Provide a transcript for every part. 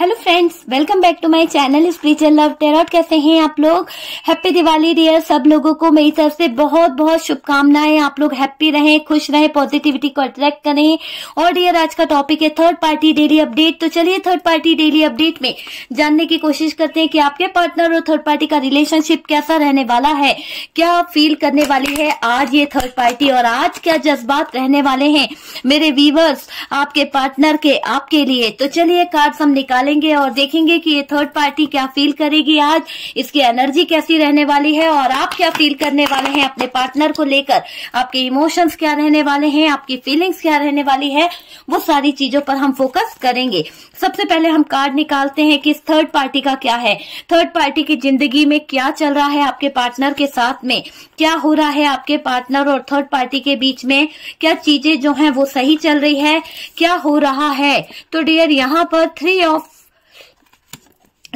hello friends welcome back to my channel spiritual love tarot कैसे हैं आप लोग हैप्पी दिवाली डियर सब लोगों को मेरी तरफ से बहुत बहुत शुभकामनाएं आप लोग हैप्पी रहें खुश रहें पॉजिटिविटी को अट्रैक्ट करें और डियर आज का टॉपिक है थर्ड पार्टी डेली अपडेट तो चलिए थर्ड पार्टी डेली अपडेट में जानने की कोशिश करते हैं कि आपके पार्टनर और थर्ड पार्टी का रिलेशनशिप कैसा रहने वाला है क्या फील करने वाली है आज ये थर्ड पार्टी और आज क्या जज्बात रहने वाले हैं मेरे व्यूवर्स आपके पार्टनर के आपके लिए तो चलिए कार्ड हम निकाल निकालेंगे और देखेंगे कि ये थर्ड पार्टी क्या फील करेगी आज इसकी एनर्जी कैसी रहने वाली है और आप क्या फील करने वाले हैं अपने पार्टनर को लेकर आपके इमोशंस क्या रहने वाले हैं आपकी फीलिंग्स क्या रहने वाली है वो सारी चीजों पर हम फोकस करेंगे सबसे पहले हम कार्ड निकालते हैं कि इस थर्ड पार्टी का क्या है थर्ड पार्टी की जिंदगी में क्या चल रहा है आपके पार्टनर के साथ में क्या हो रहा है आपके पार्टनर और थर्ड पार्टी के बीच में क्या चीजें जो हैं वो सही चल रही है क्या हो रहा है तो डियर यहाँ पर थ्री ऑफ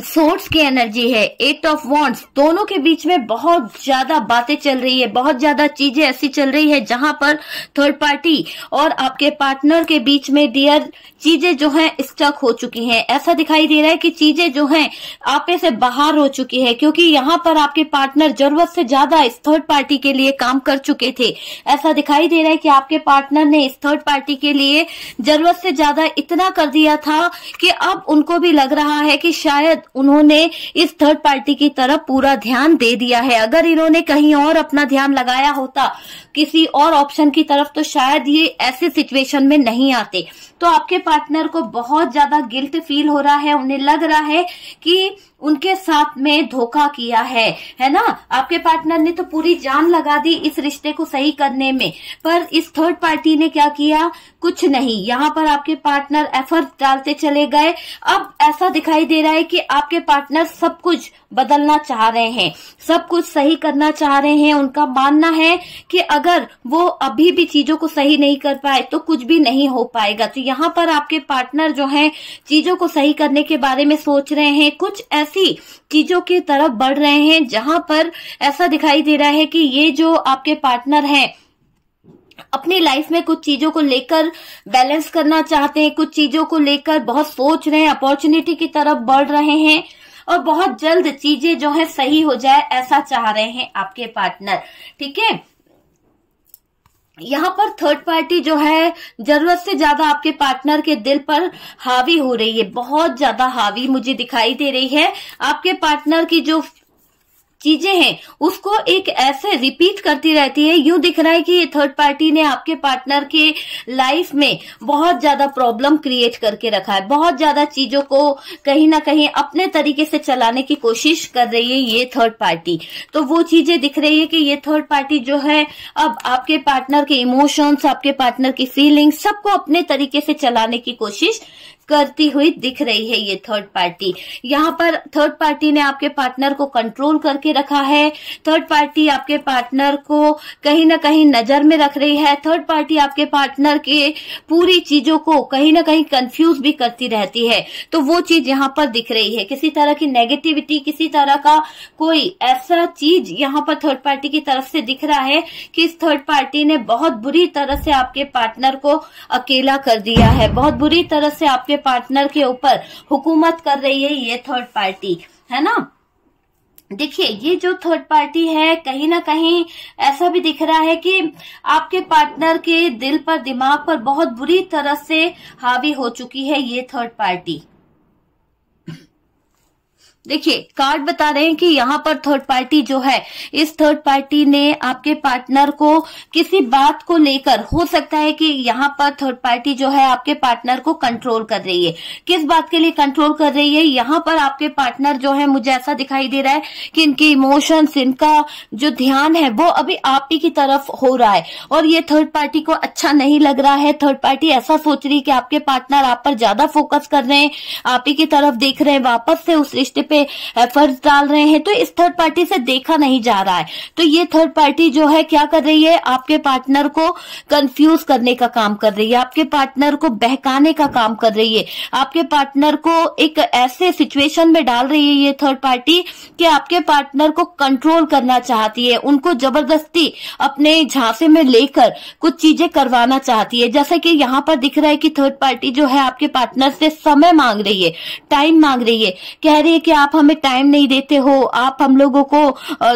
सोर्स की एनर्जी है एट ऑफ वॉन्ट्स दोनों के बीच में बहुत ज्यादा बातें चल रही है बहुत ज्यादा चीजें ऐसी चल रही है जहां पर थर्ड पार्टी और आपके पार्टनर के बीच में डियर चीजें जो हैं स्टक हो चुकी हैं ऐसा दिखाई दे रहा है कि चीजें जो हैं आपे से बाहर हो चुकी है क्योंकि यहाँ पर आपके पार्टनर जरूरत से ज्यादा इस थर्ड पार्टी के लिए काम कर चुके थे ऐसा दिखाई दे रहा है कि आपके पार्टनर ने इस थर्ड पार्टी के लिए जरूरत से ज्यादा इतना कर दिया था कि अब उनको भी लग रहा है कि शायद उन्होंने इस थर्ड पार्टी की तरफ पूरा ध्यान दे दिया है अगर इन्होंने कहीं और अपना ध्यान लगाया होता किसी और ऑप्शन की तरफ तो शायद ये ऐसे सिचुएशन में नहीं आते तो आपके पार्टनर को बहुत ज्यादा गिल्ट फील हो रहा है उन्हें लग रहा है कि उनके साथ में धोखा किया है है ना आपके पार्टनर ने तो पूरी जान लगा दी इस रिश्ते को सही करने में पर इस थर्ड पार्टी ने क्या किया कुछ नहीं यहाँ पर आपके पार्टनर एफर्ट डालते चले गए अब ऐसा दिखाई दे रहा है कि आपके पार्टनर सब कुछ बदलना चाह रहे हैं सब कुछ सही करना चाह रहे हैं उनका मानना है कि अगर वो अभी भी चीजों को सही नहीं कर पाए तो कुछ भी नहीं हो पाएगा तो यहाँ पर आपके पार्टनर जो है चीजों को सही करने के बारे में सोच रहे हैं कुछ ऐसी चीजों की तरफ बढ़ रहे हैं जहां पर ऐसा दिखाई दे रहा है कि ये जो आपके पार्टनर है अपनी लाइफ में कुछ चीजों को लेकर बैलेंस करना चाहते हैं कुछ चीजों को लेकर बहुत सोच रहे हैं अपॉर्चुनिटी की तरफ बढ़ रहे हैं और बहुत जल्द चीजें जो है सही हो जाए ऐसा चाह रहे हैं आपके पार्टनर ठीक है यहाँ पर थर्ड पार्टी जो है जरूरत से ज्यादा आपके पार्टनर के दिल पर हावी हो रही है बहुत ज्यादा हावी मुझे दिखाई दे रही है आपके पार्टनर की जो चीजें हैं उसको एक ऐसे रिपीट करती रहती है यूं दिख रहा है कि ये थर्ड पार्टी ने आपके पार्टनर के लाइफ में बहुत ज्यादा प्रॉब्लम क्रिएट करके रखा है बहुत ज्यादा चीजों को कहीं ना कहीं अपने तरीके से चलाने की कोशिश कर रही है ये थर्ड पार्टी तो वो चीजें दिख रही है कि ये थर्ड पार्टी जो है अब आपके पार्टनर के इमोशंस आपके पार्टनर की फीलिंग सबको अपने तरीके से चलाने की कोशिश करती हुई दिख रही है ये थर्ड पार्टी यहाँ पर थर्ड पार्टी ने आपके पार्टनर को कंट्रोल करके रखा है थर्ड पार्टी आपके पार्टनर को कहीं ना कहीं नजर में रख रही है थर्ड पार्टी आपके पार्टनर के पूरी चीजों को कहीं ना कहीं कंफ्यूज भी करती रहती है तो वो चीज यहाँ पर दिख रही है किसी तरह की नेगेटिविटी किसी तरह का कोई ऐसा चीज यहाँ पर थर्ड पार्टी की तरफ से दिख रहा है कि इस थर्ड पार्टी ने बहुत बुरी तरह से आपके पार्टनर को अकेला कर दिया है बहुत बुरी तरह से आपके के पार्टनर के ऊपर हुकूमत कर रही है ये थर्ड पार्टी है ना देखिए ये जो थर्ड पार्टी है कहीं ना कहीं ऐसा भी दिख रहा है कि आपके पार्टनर के दिल पर दिमाग पर बहुत बुरी तरह से हावी हो चुकी है ये थर्ड पार्टी देखिए कार्ड बता रहे हैं कि यहाँ पर थर्ड पार्टी जो है इस थर्ड पार्टी ने आपके पार्टनर को किसी बात को लेकर हो सकता है कि यहाँ पर थर्ड पार्टी जो है आपके पार्टनर को कंट्रोल कर रही है किस बात के लिए कंट्रोल कर रही है यहाँ पर आपके पार्टनर जो है मुझे ऐसा दिखाई दे रहा है कि इनके इमोशंस इनका जो ध्यान है वो अभी आप ही की तरफ हो रहा है और ये थर्ड पार्टी को अच्छा नहीं लग रहा है थर्ड पार्टी ऐसा सोच रही है कि आपके पार्टनर आप पर ज्यादा फोकस कर रहे हैं आप ही की तरफ देख रहे हैं वापस से उस रिश्ते पे पे फर्ज डाल रहे हैं तो इस थर्ड पार्टी से देखा नहीं जा रहा है तो ये थर्ड पार्टी जो है क्या कर रही है आपके पार्टनर को कंफ्यूज करने का काम कर रही है आपके पार्टनर को बहकाने का काम कर रही है आपके पार्टनर को एक ऐसे सिचुएशन में डाल रही है ये थर्ड पार्टी कि आपके पार्टनर को कंट्रोल करना चाहती है उनको जबरदस्ती अपने झांसे में लेकर कुछ चीजें करवाना चाहती है जैसे कि यहाँ पर दिख रहा है कि थर्ड पार्टी जो है आपके पार्टनर से समय मांग रही है टाइम मांग रही है कह रही है कि आप आप हमें टाइम नहीं देते हो आप हम लोगों को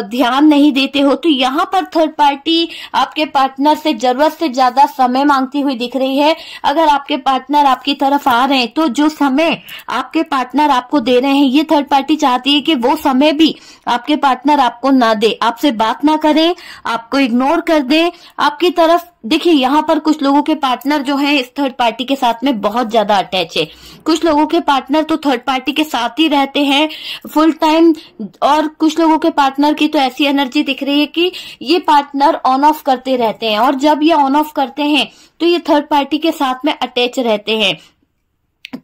ध्यान नहीं देते हो तो यहाँ पर थर्ड पार्टी आपके पार्टनर से जरूरत से ज्यादा समय मांगती हुई दिख रही है अगर आपके पार्टनर आपकी तरफ आ रहे हैं तो जो समय आपके पार्टनर आपको दे रहे हैं ये थर्ड पार्टी चाहती है कि वो समय भी आपके पार्टनर आपको ना दे आपसे बात ना करें आपको इग्नोर कर दे आपकी तरफ देखिए यहाँ पर कुछ लोगों के पार्टनर जो हैं इस थर्ड पार्टी के साथ में बहुत ज्यादा अटैच है कुछ लोगों के पार्टनर तो थर्ड पार्टी के साथ ही रहते हैं फुल टाइम और कुछ लोगों के पार्टनर की तो ऐसी एनर्जी दिख रही है कि ये पार्टनर ऑन ऑफ करते रहते हैं और जब ये ऑन ऑफ करते हैं तो ये थर्ड पार्टी के साथ में अटैच रहते हैं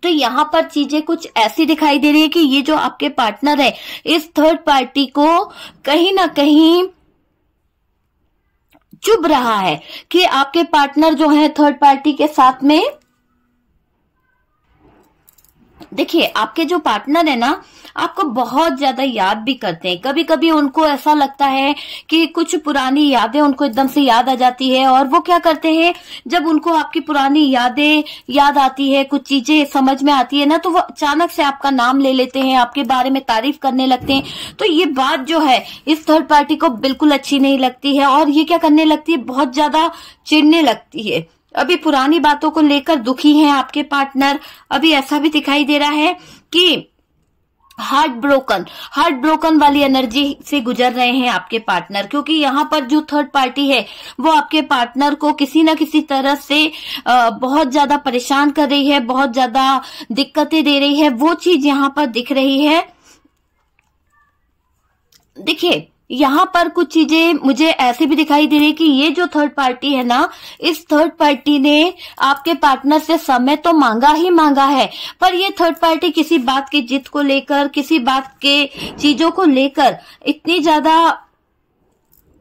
तो यहाँ पर चीजें कुछ ऐसी दिखाई दे रही है कि ये जो आपके पार्टनर है इस थर्ड पार्टी को कहीं ना कहीं चुभ रहा है कि आपके पार्टनर जो है थर्ड पार्टी के साथ में देखिए आपके जो पार्टनर है ना आपको बहुत ज्यादा याद भी करते हैं कभी कभी उनको ऐसा लगता है कि कुछ पुरानी यादें उनको एकदम से याद आ जाती है और वो क्या करते हैं जब उनको आपकी पुरानी यादें याद आती है कुछ चीजें समझ में आती है ना तो वो अचानक से आपका नाम ले लेते हैं आपके बारे में तारीफ करने लगते हैं तो ये बात जो है इस थर्ड पार्टी को बिल्कुल अच्छी नहीं लगती है और ये क्या करने लगती है बहुत ज्यादा चिड़ने लगती है अभी पुरानी बातों को लेकर दुखी हैं आपके पार्टनर अभी ऐसा भी दिखाई दे रहा है कि हार्ट ब्रोकन हार्ट ब्रोकन वाली एनर्जी से गुजर रहे हैं आपके पार्टनर क्योंकि यहाँ पर जो थर्ड पार्टी है वो आपके पार्टनर को किसी ना किसी तरह से बहुत ज्यादा परेशान कर रही है बहुत ज्यादा दिक्कतें दे रही है वो चीज यहाँ पर दिख रही है देखिए यहाँ पर कुछ चीजें मुझे ऐसे भी दिखाई दे रही कि ये जो थर्ड पार्टी है ना इस थर्ड पार्टी ने आपके पार्टनर से समय तो मांगा ही मांगा है पर ये थर्ड पार्टी किसी बात की जिद को लेकर किसी बात के चीजों को लेकर इतनी ज्यादा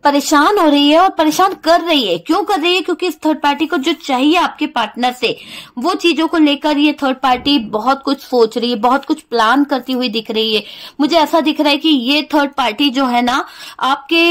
परेशान हो रही है और परेशान कर रही है क्यों कर रही है क्योंकि इस थर्ड पार्टी को जो चाहिए आपके पार्टनर से वो चीजों को लेकर ये थर्ड पार्टी बहुत कुछ सोच रही है बहुत कुछ प्लान करती हुई दिख रही है मुझे ऐसा दिख रहा है कि ये थर्ड पार्टी जो है ना आपके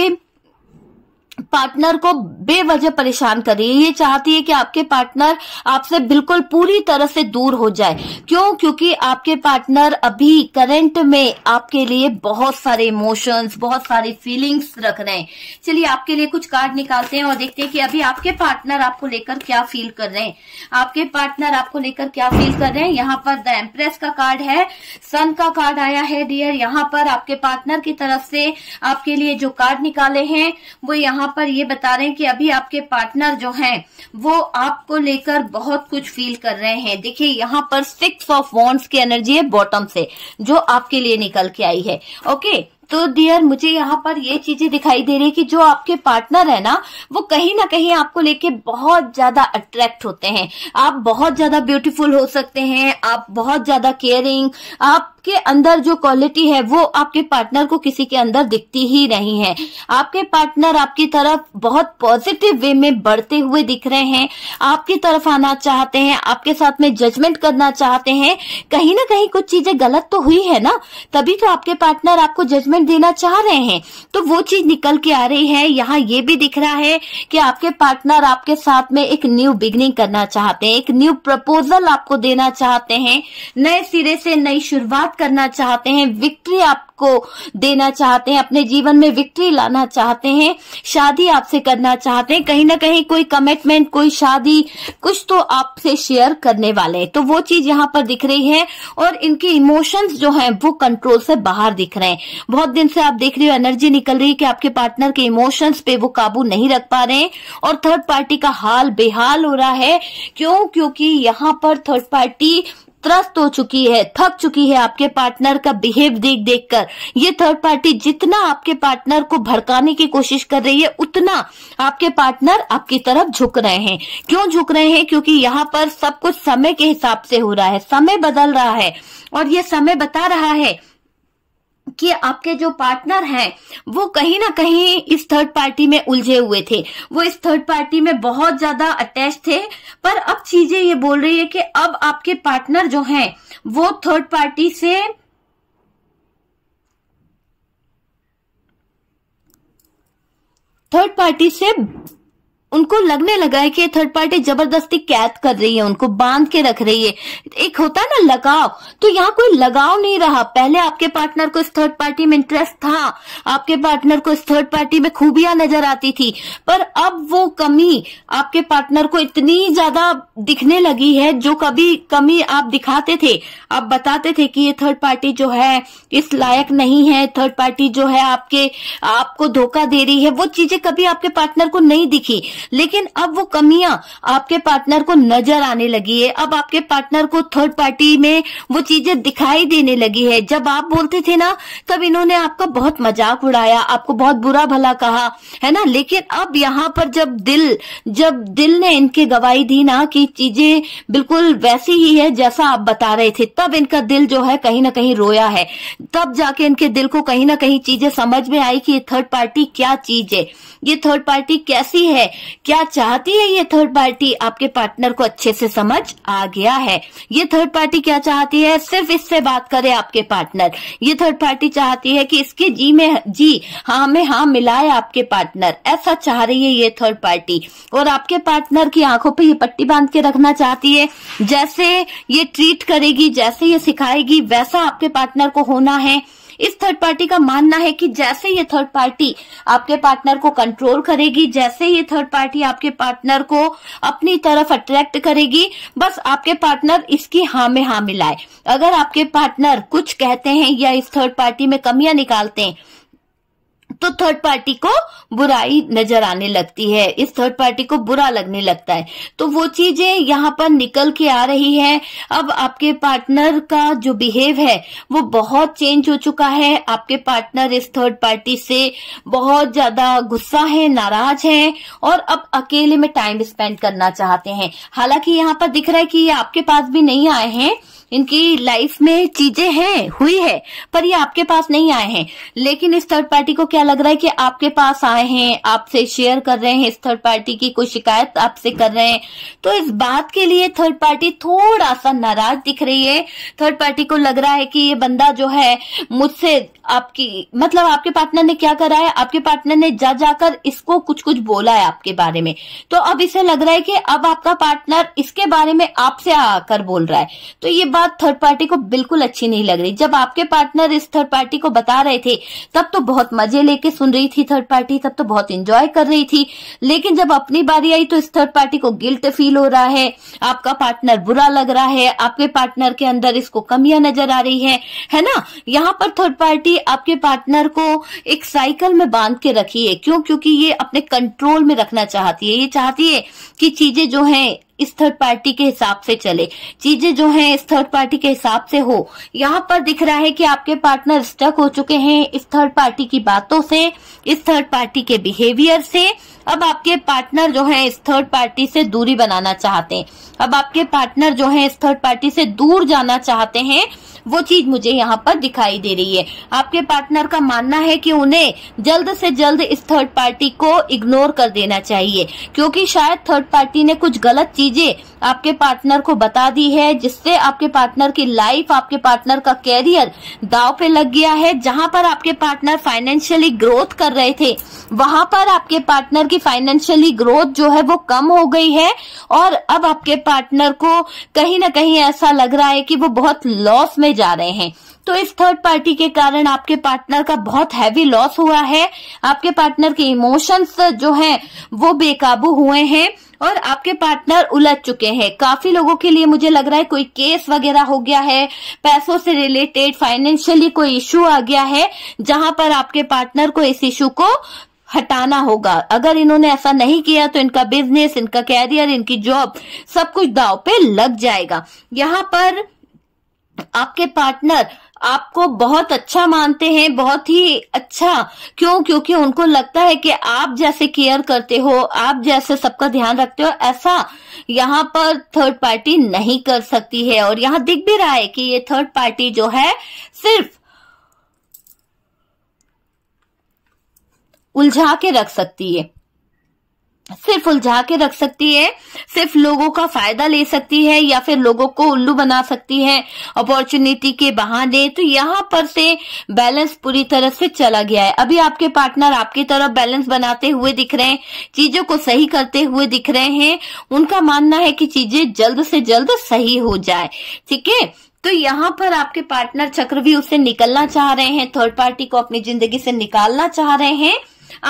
पार्टनर को बेवजह परेशान कर रही है ये चाहती है कि आपके पार्टनर आपसे बिल्कुल पूरी तरह से दूर हो जाए क्यों क्योंकि आपके पार्टनर अभी करंट में आपके लिए बहुत सारे इमोशंस बहुत सारी फीलिंग्स रख रहे हैं चलिए आपके लिए कुछ कार्ड निकालते हैं और देखते हैं कि अभी आपके पार्टनर आपको लेकर क्या फील कर रहे हैं आपके पार्टनर आपको लेकर क्या फील कर रहे हैं यहाँ पर द एम्प्रेस का कार्ड है सन का कार्ड आया है डियर यहाँ पर आपके पार्टनर की तरफ से आपके लिए जो कार्ड निकाले हैं वो यहाँ पर पर ये बता रहे हैं कि अभी आपके पार्टनर जो हैं वो आपको लेकर बहुत कुछ फील कर रहे हैं देखिए यहाँ पर सिक्स ऑफ वॉन्ट्स की एनर्जी है बॉटम से जो आपके लिए निकल के आई है ओके तो डियर मुझे यहाँ पर ये चीजें दिखाई दे रही है कि जो आपके पार्टनर है ना वो कहीं ना कहीं आपको लेके बहुत ज्यादा अट्रैक्ट होते हैं आप बहुत ज्यादा ब्यूटीफुल हो सकते हैं आप बहुत ज्यादा केयरिंग आप आपके अंदर जो क्वालिटी है वो आपके पार्टनर को किसी के अंदर दिखती ही नहीं है आपके पार्टनर आपकी तरफ बहुत पॉजिटिव वे में बढ़ते हुए दिख रहे हैं आपकी तरफ आना चाहते हैं आपके साथ में जजमेंट करना चाहते हैं कहीं ना कहीं कुछ चीजें गलत तो हुई है ना तभी तो आपके पार्टनर आपको जजमेंट इन्वेस्टमेंट देना चाह रहे हैं तो वो चीज निकल के आ रही है यहाँ ये भी दिख रहा है कि आपके पार्टनर आपके साथ में एक न्यू बिगनिंग करना चाहते हैं एक न्यू प्रपोजल आपको देना चाहते हैं नए सिरे से नई शुरुआत करना चाहते हैं विक्ट्री आप आपको देना चाहते हैं अपने जीवन में विक्ट्री लाना चाहते हैं शादी आपसे करना चाहते हैं कहीं ना कहीं कोई कमिटमेंट कोई शादी कुछ तो आपसे शेयर करने वाले हैं तो वो चीज यहाँ पर दिख रही है और इनके इमोशंस जो हैं वो कंट्रोल से बाहर दिख रहे हैं बहुत दिन से आप देख रहे हो एनर्जी निकल रही है कि आपके पार्टनर के इमोशंस पे वो काबू नहीं रख पा रहे हैं और थर्ड पार्टी का हाल बेहाल हो रहा है क्यों क्योंकि यहाँ पर थर्ड पार्टी त्रस्त हो चुकी है थक चुकी है आपके पार्टनर का बिहेव देख देख कर ये थर्ड पार्टी जितना आपके पार्टनर को भड़काने की कोशिश कर रही है उतना आपके पार्टनर आपकी तरफ झुक रहे हैं क्यों झुक रहे हैं क्योंकि यहाँ पर सब कुछ समय के हिसाब से हो रहा है समय बदल रहा है और ये समय बता रहा है कि आपके जो पार्टनर हैं वो कहीं ना कहीं इस थर्ड पार्टी में उलझे हुए थे वो इस थर्ड पार्टी में बहुत ज्यादा अटैच थे पर अब चीजें ये बोल रही है कि अब आपके पार्टनर जो हैं वो थर्ड पार्टी से थर्ड पार्टी से उनको लगने लगा है कि ये थर्ड पार्टी जबरदस्ती कैद कर रही है उनको बांध के रख रही है एक होता है ना लगाव तो यहाँ कोई लगाव नहीं रहा पहले आपके पार्टनर को इस थर्ड पार्टी में इंटरेस्ट था आपके पार्टनर को इस थर्ड पार्टी में खूबियां नजर आती थी पर अब वो कमी आपके पार्टनर को इतनी ज्यादा दिखने लगी है जो कभी कमी आप दिखाते थे आप बताते थे कि ये थर्ड पार्टी जो है इस लायक नहीं है थर्ड पार्टी जो है आपके आपको धोखा दे रही है वो चीजें कभी आपके पार्टनर को नहीं दिखी लेकिन अब वो कमियां आपके पार्टनर को नजर आने लगी है अब आपके पार्टनर को थर्ड पार्टी में वो चीजें दिखाई देने लगी है जब आप बोलते थे ना तब इन्होंने आपका बहुत मजाक उड़ाया आपको बहुत बुरा भला कहा है ना लेकिन अब यहाँ पर जब दिल जब दिल ने इनके गवाही दी ना कि चीजें बिल्कुल वैसी ही है जैसा आप बता रहे थे तब इनका दिल जो है कहीं ना कहीं रोया है तब जाके इनके दिल को कहीं ना कहीं चीजें समझ में आई कि ये थर्ड पार्टी क्या चीज है ये थर्ड पार्टी कैसी है क्या चाहती है ये थर्ड पार्टी आपके पार्टनर को अच्छे से समझ आ गया है ये थर्ड पार्टी क्या चाहती है सिर्फ इससे बात करे आपके पार्टनर ये थर्ड पार्टी चाहती है कि इसके जी में जी हाँ में हाँ मिलाए आपके पार्टनर ऐसा चाह रही है ये थर्ड पार्टी और आपके पार्टनर की आंखों पर ये पट्टी बांध के रखना चाहती है जैसे ये ट्रीट करेगी जैसे ये सिखाएगी वैसा आपके पार्टनर को होना है इस थर्ड पार्टी का मानना है कि जैसे ये थर्ड पार्टी आपके पार्टनर को कंट्रोल करेगी जैसे ये थर्ड पार्टी आपके पार्टनर को अपनी तरफ अट्रैक्ट करेगी बस आपके पार्टनर इसकी हाँ में हाँ मिलाए अगर आपके पार्टनर कुछ कहते हैं या इस थर्ड पार्टी में कमियां निकालते हैं तो थर्ड पार्टी को बुराई नजर आने लगती है इस थर्ड पार्टी को बुरा लगने लगता है तो वो चीजें यहाँ पर निकल के आ रही है अब आपके पार्टनर का जो बिहेव है वो बहुत चेंज हो चुका है आपके पार्टनर इस थर्ड पार्टी से बहुत ज्यादा गुस्सा है नाराज है और अब अकेले में टाइम स्पेंड करना चाहते हैं हालांकि यहाँ पर दिख रहा है कि ये आपके पास भी नहीं आए हैं इनकी लाइफ में चीजें हैं हुई है पर ये आपके पास नहीं आए हैं लेकिन इस थर्ड पार्टी को क्या लग रहा है कि आपके पास आए हैं आपसे शेयर कर रहे हैं इस थर्ड पार्टी की कोई शिकायत आपसे कर रहे हैं तो इस बात के लिए थर्ड पार्टी थोड़ा सा नाराज दिख रही है थर्ड पार्टी को लग रहा है कि ये बंदा जो है मुझसे आपकी मतलब आपके पार्टनर ने क्या करा है आपके पार्टनर ने जा जाकर इसको कुछ कुछ बोला है आपके बारे में तो अब इसे लग रहा है कि अब आपका पार्टनर इसके बारे में आपसे आकर बोल रहा है तो ये बात थर्ड पार्टी को बिल्कुल अच्छी नहीं लग रही जब आपके पार्टनर इस थर्ड पार्टी को बता रहे थे तब तो बहुत मजे लेके सुन रही थी थर्ड पार्टी तब तो बहुत इंजॉय कर रही थी लेकिन जब अपनी बारी आई तो इस थर्ड पार्टी को गिल्ट फील हो रहा है आपका पार्टनर बुरा लग रहा है आपके पार्टनर के अंदर इसको कमियां नजर आ रही है है ना यहाँ पर थर्ड पार्टी आपके पार्टनर को एक साइकिल में बांध के रखी है क्यों क्योंकि ये अपने कंट्रोल में रखना चाहती है ये चाहती है कि चीजें जो है इस थर्ड पार्टी के हिसाब से चले चीजें जो हैं इस थर्ड पार्टी के हिसाब से हो यहाँ पर दिख रहा है कि आपके पार्टनर स्टक हो चुके हैं इस थर्ड पार्टी की बातों से इस थर्ड पार्टी के बिहेवियर से अब आपके पार्टनर जो है इस थर्ड पार्टी से दूरी बनाना चाहते हैं अब आपके पार्टनर जो है इस थर्ड पार्टी से दूर जाना चाहते हैं वो चीज मुझे यहाँ पर दिखाई दे रही है आपके पार्टनर का मानना है कि उन्हें जल्द से जल्द इस थर्ड पार्टी को इग्नोर कर देना चाहिए क्योंकि शायद थर्ड पार्टी ने कुछ गलत चीजें आपके पार्टनर को बता दी है जिससे आपके पार्टनर की लाइफ आपके पार्टनर का कैरियर दाव पे लग गया है जहाँ पर आपके पार्टनर फाइनेंशियली ग्रोथ कर रहे थे वहां पर आपके पार्टनर की फाइनेंशियली ग्रोथ जो है वो कम हो गई है और अब आपके पार्टनर को कहीं ना कहीं ऐसा लग रहा है कि वो बहुत लॉस में जा रहे हैं तो इस थर्ड पार्टी के कारण आपके पार्टनर का बहुत हैवी लॉस हुआ है आपके पार्टनर के इमोशंस जो हैं वो बेकाबू हुए हैं और आपके पार्टनर उलझ चुके हैं काफी लोगों के लिए मुझे लग रहा है कोई केस वगैरह हो गया है पैसों से रिलेटेड फाइनेंशियली कोई इश्यू आ गया है जहां पर आपके पार्टनर को इस इश्यू को हटाना होगा अगर इन्होंने ऐसा नहीं किया तो इनका बिजनेस इनका कैरियर इनकी जॉब सब कुछ दाव पे लग जाएगा यहाँ पर आपके पार्टनर आपको बहुत अच्छा मानते हैं बहुत ही अच्छा क्यों क्योंकि उनको लगता है कि आप जैसे केयर करते हो आप जैसे सबका ध्यान रखते हो ऐसा यहाँ पर थर्ड पार्टी नहीं कर सकती है और यहाँ दिख भी रहा है कि ये थर्ड पार्टी जो है सिर्फ उलझा के रख सकती है सिर्फ उलझा के रख सकती है सिर्फ लोगों का फायदा ले सकती है या फिर लोगों को उल्लू बना सकती है अपॉर्चुनिटी के बहाने तो यहाँ पर से बैलेंस पूरी तरह से चला गया है अभी आपके पार्टनर आपकी तरफ बैलेंस बनाते हुए दिख रहे हैं चीजों को सही करते हुए दिख रहे हैं उनका मानना है कि चीजें जल्द से जल्द सही हो जाए ठीक है तो यहाँ पर आपके पार्टनर भी उसे निकलना चाह रहे हैं थर्ड पार्टी को अपनी जिंदगी से निकालना चाह रहे हैं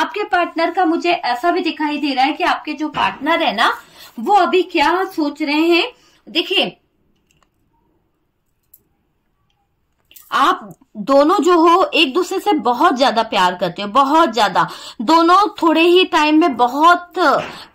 आपके पार्टनर का मुझे ऐसा भी दिखाई दे रहा है कि आपके जो पार्टनर है ना वो अभी क्या सोच रहे हैं देखिए आप दोनों जो हो एक दूसरे से बहुत ज्यादा प्यार करते हो बहुत ज्यादा दोनों थोड़े ही टाइम में बहुत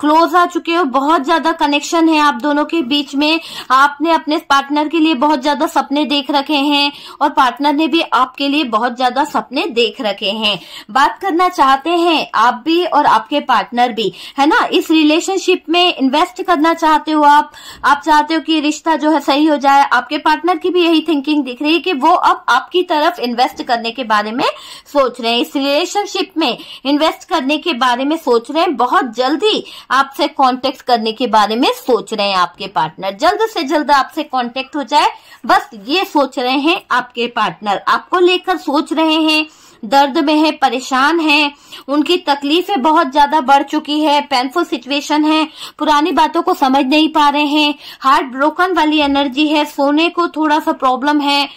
क्लोज आ चुके हो बहुत ज्यादा कनेक्शन है आप दोनों के बीच में आपने अपने पार्टनर के लिए बहुत ज्यादा सपने देख रखे हैं और पार्टनर ने भी आपके लिए बहुत ज्यादा सपने देख रखे हैं बात करना चाहते हैं आप भी और आपके पार्टनर भी है ना इस रिलेशनशिप में इन्वेस्ट करना चाहते हो आप आप चाहते हो कि रिश्ता जो है सही हो जाए आपके पार्टनर की भी यही थिंकिंग दिख रही है कि वो अब आपकी तरफ तरफ इन्वेस्ट करने के बारे में सोच रहे हैं इस रिलेशनशिप में इन्वेस्ट करने के बारे में सोच रहे हैं बहुत जल्दी आपसे कॉन्टेक्ट करने के बारे में सोच रहे हैं आपके पार्टनर जल्द से जल्द आपसे कॉन्टेक्ट हो जाए बस ये सोच रहे हैं आपके पार्टनर आपको लेकर सोच रहे हैं दर्द में है परेशान है उनकी तकलीफें बहुत ज्यादा बढ़ चुकी है पेनफुल सिचुएशन है पुरानी बातों को समझ नहीं पा रहे हैं हार्ट ब्रोकन वाली एनर्जी है सोने को थोड़ा सा प्रॉब्लम है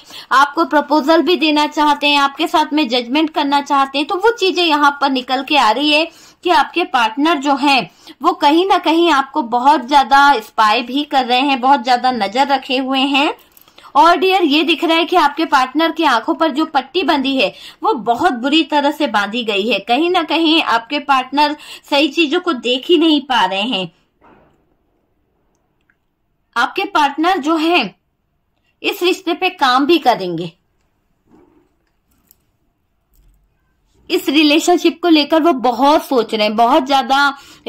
आपको प्रपोजल भी देना चाहते हैं आपके साथ में जजमेंट करना चाहते हैं तो वो चीजें यहाँ पर निकल के आ रही है कि आपके पार्टनर जो हैं वो कहीं ना कहीं आपको बहुत ज्यादा स्पाई भी कर रहे हैं बहुत ज्यादा नजर रखे हुए हैं और डियर ये दिख रहा है कि आपके पार्टनर की आंखों पर जो पट्टी बंधी है वो बहुत बुरी तरह से बांधी गई है कहीं ना कहीं आपके पार्टनर सही चीजों को देख ही नहीं पा रहे हैं आपके पार्टनर जो है इस रिश्ते पे काम भी करेंगे इस रिलेशनशिप को लेकर वो बहुत सोच रहे हैं बहुत ज्यादा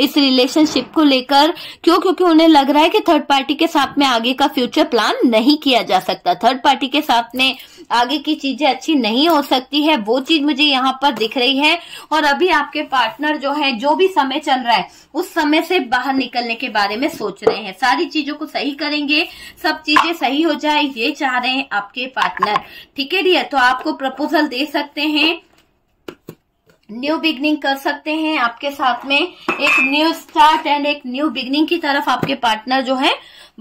इस रिलेशनशिप को लेकर क्यों क्योंकि उन्हें लग रहा है कि थर्ड पार्टी के साथ में आगे का फ्यूचर प्लान नहीं किया जा सकता थर्ड पार्टी के साथ में आगे की चीजें अच्छी नहीं हो सकती है वो चीज मुझे यहाँ पर दिख रही है और अभी आपके पार्टनर जो है जो भी समय चल रहा है उस समय से बाहर निकलने के बारे में सोच रहे हैं सारी चीजों को सही करेंगे सब चीजें सही हो जाए ये चाह रहे हैं आपके पार्टनर ठीक है डियर तो आपको प्रपोजल दे सकते हैं न्यू बिगनिंग कर सकते हैं आपके साथ में एक न्यू स्टार्ट एंड एक न्यू बिगनिंग की तरफ आपके पार्टनर जो है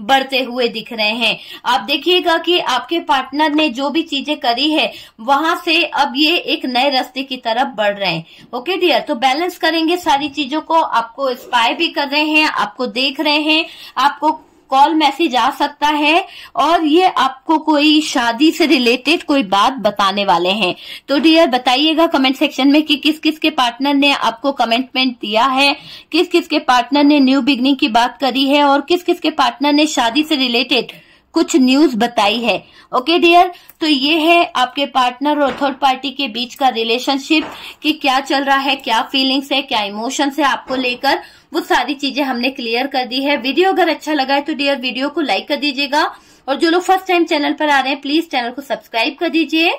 बढ़ते हुए दिख रहे हैं आप देखिएगा कि आपके पार्टनर ने जो भी चीजें करी है वहां से अब ये एक नए रास्ते की तरफ बढ़ रहे हैं ओके डियर तो बैलेंस करेंगे सारी चीजों को आपको स्पाई भी कर रहे हैं आपको देख रहे हैं आपको कॉल मैसेज आ सकता है और ये आपको कोई शादी से रिलेटेड कोई बात बताने वाले हैं तो डियर बताइएगा कमेंट सेक्शन में कि किस किस के पार्टनर ने आपको कमेंटमेंट दिया है किस किस के पार्टनर ने न्यू बिगनिंग की बात करी है और किस किस के पार्टनर ने शादी से रिलेटेड कुछ न्यूज बताई है ओके डियर तो ये है आपके पार्टनर और थर्ड पार्टी के बीच का रिलेशनशिप कि क्या चल रहा है क्या फीलिंग्स है क्या इमोशंस है आपको लेकर वो सारी चीजें हमने क्लियर कर दी है वीडियो अगर अच्छा लगा है तो डियर वीडियो को लाइक कर दीजिएगा और जो लोग फर्स्ट टाइम चैनल पर आ रहे हैं प्लीज चैनल को सब्सक्राइब कर दीजिए